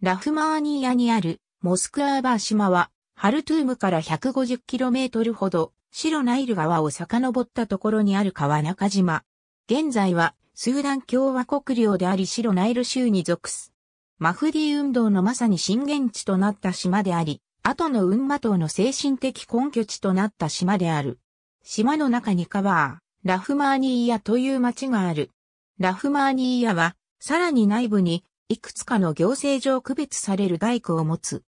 ラフマーニーヤにあるモスクアーバー島は、ハルトゥームから 150km ほど、白ナイル川を遡ったところにある川中島。現在は、スーダン共和国領であり白ナイル州に属す。マフディ運動のまさに震源地となった島であり、後の運馬島の精神的根拠地となった島である。島の中にカバー、ラフマーニーヤという町がある。ラフマーニーヤは、さらに内部にいくつかの行政上区別される大工を持つ。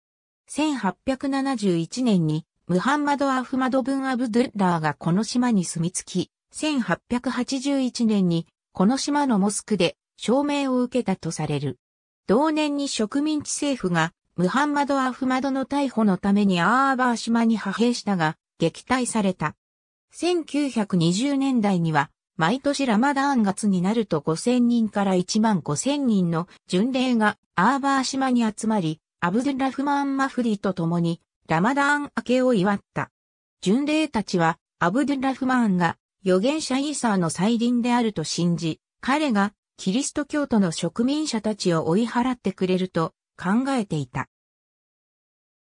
1871年にムハンマド・アフマド・ブン・アブドゥッラーがこの島に住み着き、1881年にこの島のモスクで証明を受けたとされる。同年に植民地政府がムハンマド・アフマドの逮捕のためにアーバー島に派兵したが撃退された。1920年代には毎年ラマダーン月になると5000人から1万5000人の巡礼がアーバー島に集まり、アブドゥラフマン・マフリと共にラマダーン明けを祝った。巡礼たちはアブドゥラフマンが預言者イーサーの再臨であると信じ、彼がキリスト教徒の植民者たちを追い払ってくれると考えていた。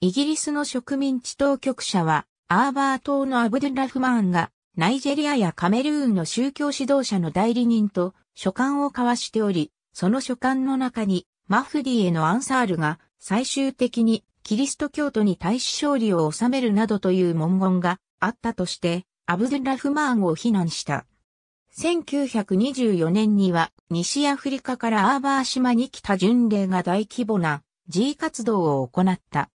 イギリスの植民地当局者はアーバー島のアブドゥラフマンがナイジェリアやカメルーンの宗教指導者の代理人と書簡を交わしており、その書簡の中にマフディへのアンサールが最終的にキリスト教徒に対し勝利を収めるなどという文言があったとして、アブドゥラフマーンを非難した。1924年には西アフリカからアーバー島に来た巡礼が大規模な G 活動を行った。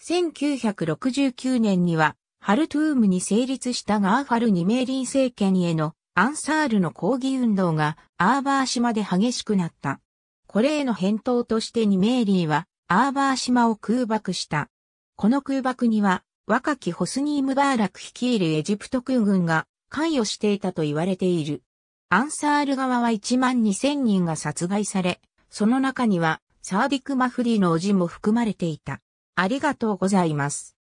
1969年にはハルトゥームに成立したガーファル二名林政権へのアンサールの抗議運動がアーバー島で激しくなった。これへの返答として二名林はアーバー島を空爆した。この空爆には若きホスニー・ムバーラク率いるエジプト空軍が関与していたと言われている。アンサール側は1万2000人が殺害され、その中にはサーディク・マフディの叔父も含まれていた。ありがとうございます。